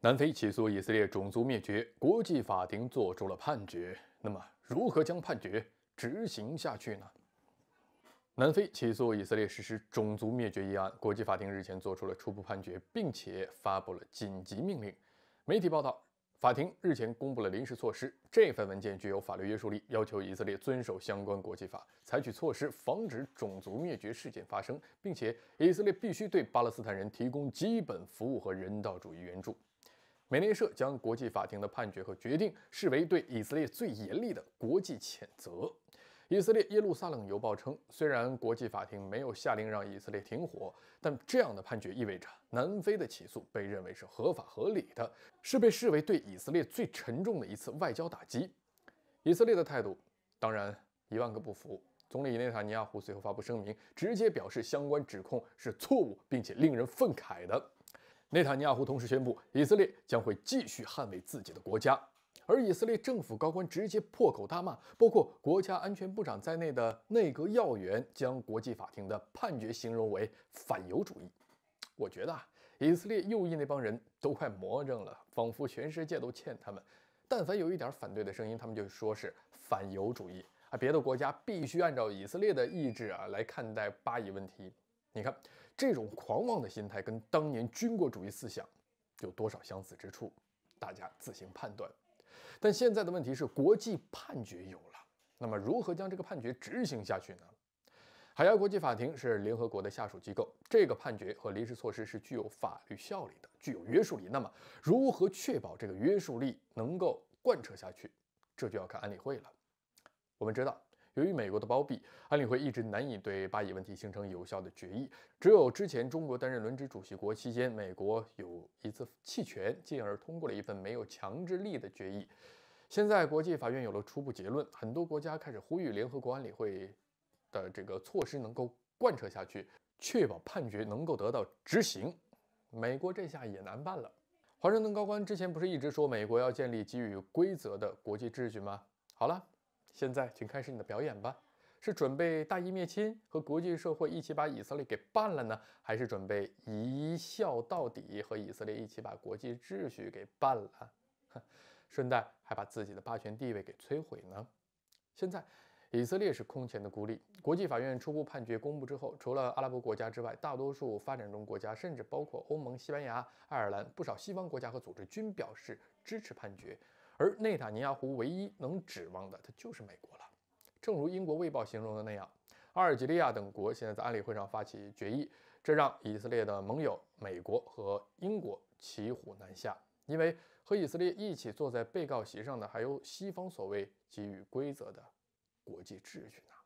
南非起诉以色列种族灭绝，国际法庭做出了判决。那么，如何将判决执行下去呢？南非起诉以色列实施种族灭绝一案，国际法庭日前做出了初步判决，并且发布了紧急命令。媒体报道，法庭日前公布了临时措施，这份文件具有法律约束力，要求以色列遵守相关国际法，采取措施防止种族灭绝事件发生，并且以色列必须对巴勒斯坦人提供基本服务和人道主义援助。美联社将国际法庭的判决和决定视为对以色列最严厉的国际谴责。以色列耶路撒冷邮报称，虽然国际法庭没有下令让以色列停火，但这样的判决意味着南非的起诉被认为是合法合理的，是被视为对以色列最沉重的一次外交打击。以色列的态度当然一万个不服。总理内塔尼亚胡随后发布声明，直接表示相关指控是错误，并且令人愤慨的。内塔尼亚胡同时宣布，以色列将会继续捍卫自己的国家。而以色列政府高官直接破口大骂，包括国家安全部长在内的内阁要员将国际法庭的判决形容为反犹主义。我觉得啊，以色列右翼那帮人都快魔怔了，仿佛全世界都欠他们。但凡有一点反对的声音，他们就说是反犹主义啊！别的国家必须按照以色列的意志啊来看待巴以问题。你看。这种狂妄的心态跟当年军国主义思想有多少相似之处，大家自行判断。但现在的问题是，国际判决有了，那么如何将这个判决执行下去呢？海牙国际法庭是联合国的下属机构，这个判决和临时措施是具有法律效力的，具有约束力。那么如何确保这个约束力能够贯彻下去，这就要看安理会了。我们知道。由于美国的包庇，安理会一直难以对巴以问题形成有效的决议。只有之前中国担任轮值主席国期间，美国有一次弃权，进而通过了一份没有强制力的决议。现在国际法院有了初步结论，很多国家开始呼吁联合国安理会的这个措施能够贯彻下去，确保判决能够得到执行。美国这下也难办了。华盛顿高官之前不是一直说美国要建立基于规则的国际秩序吗？好了。现在，请开始你的表演吧。是准备大义灭亲，和国际社会一起把以色列给办了呢，还是准备一笑到底，和以色列一起把国际秩序给办了？哼，顺带还把自己的霸权地位给摧毁呢。现在，以色列是空前的孤立。国际法院初步判决公布之后，除了阿拉伯国家之外，大多数发展中国家，甚至包括欧盟、西班牙、爱尔兰，不少西方国家和组织均表示支持判决。而内塔尼亚胡唯一能指望的，他就是美国了。正如英国《卫报》形容的那样，阿尔及利亚等国现在在安理会上发起决议，这让以色列的盟友美国和英国骑虎难下，因为和以色列一起坐在被告席上的，还有西方所谓给予规则的国际秩序呢。